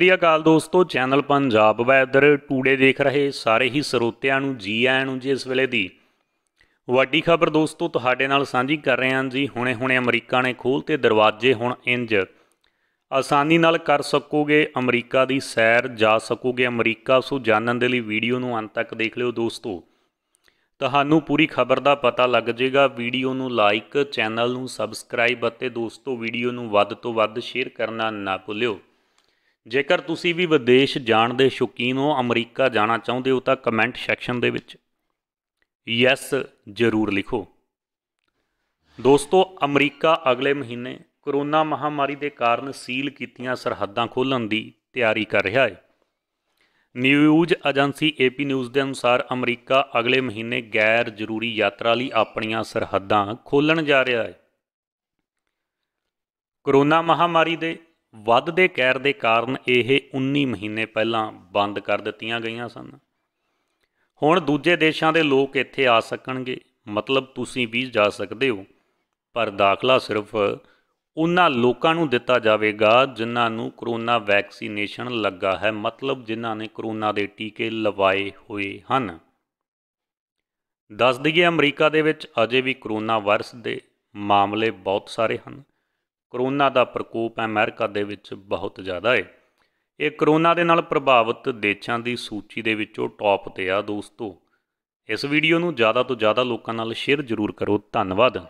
ਸ੍ਰੀ ਅਕਾਲ ਦੋਸਤੋ channel Punjab weather today ਦੇਖ ਰਹੇ ਸਾਰੇ ਹੀ ਸਰੋਤਿਆਂ ਨੂੰ ਜੀ ਆਇਆਂ ਨੂੰ ਜੀ ਇਸ ਵੇਲੇ ਦੀ ਵੱਡੀ ਖਬਰ ਦੋਸਤੋ ਤੁਹਾਡੇ ਨਾਲ ਸਾਂਝੀ ਕਰ ਰਹੇ ਹਾਂ ਜੀ ਹੁਣੇ-ਹੁਣੇ ਅਮਰੀਕਾ ਨੇ ਖੋਲ ਤੇ ਦਰਵਾਜ਼ੇ ਹੁਣ ਇੰਜ ਆਸਾਨੀ ਨਾਲ ਕਰ ਸਕੋਗੇ ਅਮਰੀਕਾ ਦੀ ਸੈਰ ਜਾ ਸਕੋਗੇ ਅਮਰੀਕਾ ਸੋ ਜਾਣਨ ਦੇ ਲਈ ਵੀਡੀਓ ਨੂੰ ਅੰਤ ਤੱਕ ਦੇਖ ਲਿਓ ਦੋਸਤੋ ਤੁਹਾਨੂੰ ਪੂਰੀ ਖਬਰ ਦਾ ਪਤਾ ਲੱਗ ਜਾਏਗਾ ਵੀਡੀਓ ਨੂੰ ਲਾਈਕ ਚੈਨਲ ਨੂੰ ਸਬਸਕ੍ਰਾਈਬ ਅਤੇ ਦੋਸਤੋ ਵੀਡੀਓ ਨੂੰ ਵੱਧ ਤੋਂ ਵੱਧ ਸ਼ੇਅਰ ਕਰਨਾ ਨਾ ਭੁੱਲਿਓ ਜੇਕਰ ਤੁਸੀਂ ਵੀ ਵਿਦੇਸ਼ ਜਾਣ ਦੇ ਸ਼ੌਕੀਨ ਹੋ ਅਮਰੀਕਾ ਜਾਣਾ ਚਾਹੁੰਦੇ ਹੋ ਤਾਂ ਕਮੈਂਟ ਸੈਕਸ਼ਨ ਦੇ ਵਿੱਚ ਯੈਸ ਜ਼ਰੂਰ ਲਿਖੋ ਦੋਸਤੋ ਅਮਰੀਕਾ ਅਗਲੇ ਮਹੀਨੇ ਕਰੋਨਾ ਮਹਾਮਾਰੀ ਦੇ ਕਾਰਨ ਸੀਲ ਕੀਤੀਆਂ ਸਰਹੱਦਾਂ ਖੋਲਣ ਦੀ ਤਿਆਰੀ ਕਰ ਰਿਹਾ ਹੈ ਨਿਊਜ਼ ਏਜੰਸੀ ਏਪੀ ਨਿਊਜ਼ ਦੇ ਅਨੁਸਾਰ ਅਮਰੀਕਾ ਅਗਲੇ ਮਹੀਨੇ ਗੈਰ ਜ਼ਰੂਰੀ ਯਾਤਰਾ ਲਈ ਆਪਣੀਆਂ ਸਰਹੱਦਾਂ ਖੋਲਣ ਜਾ ਰਿਹਾ ਹੈ ਕਰੋਨਾ ਮਹਾਮਾਰੀ ਦੇ ਵੱਧਦੇ ਕੈਰ ਦੇ ਕਾਰਨ ਇਹ 19 ਮਹੀਨੇ ਪਹਿਲਾਂ ਬੰਦ ਕਰ ਦਿੱਤੀਆਂ ਗਈਆਂ ਸਨ ਹੁਣ ਦੂਜੇ ਦੇਸ਼ਾਂ ਦੇ ਲੋਕ ਇੱਥੇ ਆ ਸਕਣਗੇ ਮਤਲਬ ਤੁਸੀਂ ਵੀ ਜਾ ਸਕਦੇ ਹੋ ਪਰ ਦਾਖਲਾ ਸਿਰਫ ਉਹਨਾਂ ਲੋਕਾਂ ਨੂੰ ਦਿੱਤਾ ਜਾਵੇਗਾ ਜਿਨ੍ਹਾਂ ਨੂੰ ਕਰੋਨਾ ਵੈਕਸੀਨੇਸ਼ਨ ਲੱਗਾ ਹੈ ਮਤਲਬ ਜਿਨ੍ਹਾਂ ਨੇ ਕਰੋਨਾ ਦੇ ਟੀਕੇ ਲਵਾਏ ਹੋਏ ਹਨ ਦੱਸ ਦਈਏ ਅਮਰੀਕਾ ਦੇ ਵਿੱਚ ਅਜੇ ਵੀ ਕਰੋਨਾ ਵਾਇਰਸ ਦੇ ਮਾਮਲੇ ਬਹੁਤ ਸਾਰੇ ਹਨ ਕਰੋਨਾ ਦਾ ਪ੍ਰਕੋਪ ਅਮਰੀਕਾ ਦੇ ਵਿੱਚ ਬਹੁਤ ਜ਼ਿਆਦਾ ਹੈ ਇਹ ਕਰੋਨਾ ਦੇ ਨਾਲ ਪ੍ਰਭਾਵਿਤ ਦੇਸ਼ਾਂ ਦੀ ਸੂਚੀ ਦੇ ਵਿੱਚੋਂ ਟੌਪ ਤੇ ਆ ਦੋਸਤੋ ਇਸ ਵੀਡੀਓ ਨੂੰ ਜ਼ਿਆਦਾ ਤੋਂ ਜ਼ਿਆਦਾ ਲੋਕਾਂ ਨਾਲ ਸ਼ੇਅਰ ਜ਼ਰੂਰ ਕਰੋ ਧੰਨਵਾਦ